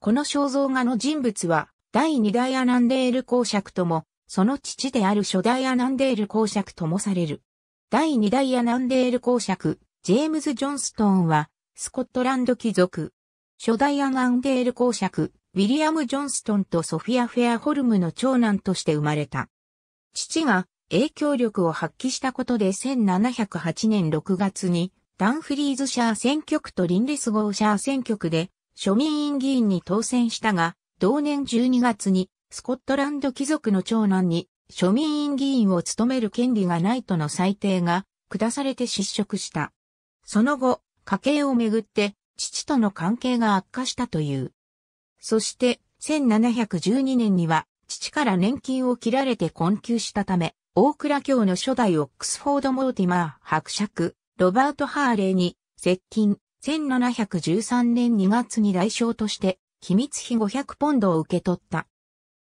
この肖像画の人物は、第二代アナンデール公爵とも、その父である初代アナンデール公爵ともされる。第二代アナンデール公爵、ジェームズ・ジョンストーンは、スコットランド貴族。初代アナンデール公爵、ウィリアム・ジョンストンとソフィア・フェアホルムの長男として生まれた。父が影響力を発揮したことで1708年6月に、ダンフリーズシャー選挙区とリンレス号社シャー選挙区で庶民院議員に当選したが、同年12月にスコットランド貴族の長男に庶民院議員を務める権利がないとの裁定が下されて失職した。その後、家計をめぐって父との関係が悪化したという。そして1712年には父から年金を切られて困窮したため、大倉教の初代オックスフォード・モーティマー伯爵、ロバート・ハーレーに接近、1713年2月に代償として、秘密費500ポンドを受け取った。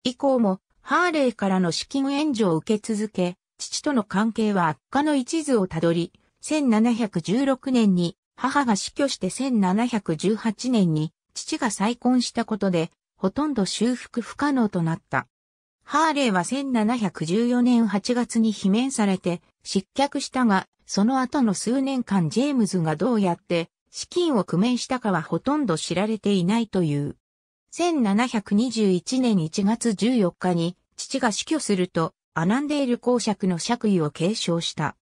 以降も、ハーレーからの資金援助を受け続け、父との関係は悪化の一途をたどり、1716年に母が死去して1718年に父が再婚したことで、ほとんど修復不可能となった。ハーレーは1714年8月に罷免されて失脚したが、その後の数年間ジェームズがどうやって資金を工面したかはほとんど知られていないという。1721年1月14日に父が死去するとアナンデール公爵の爵位を継承した。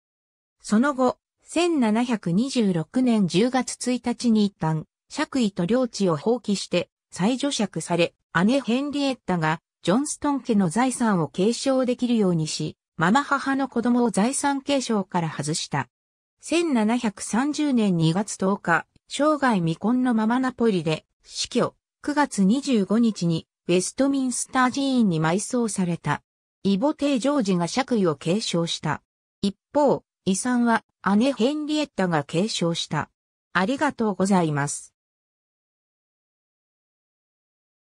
その後、1726年10月1日に一旦、爵位と領地を放棄して再除爵され、姉ヘンリエッタがジョンストン家の財産を継承できるようにし、ママ母の子供を財産継承から外した。1730年2月10日、生涯未婚のままナポリで死去、9月25日にウェストミンスター寺院に埋葬された。イボテイ・ジョージが爵位を継承した。一方、遺産は姉ヘンリエッタが継承した。ありがとうございます。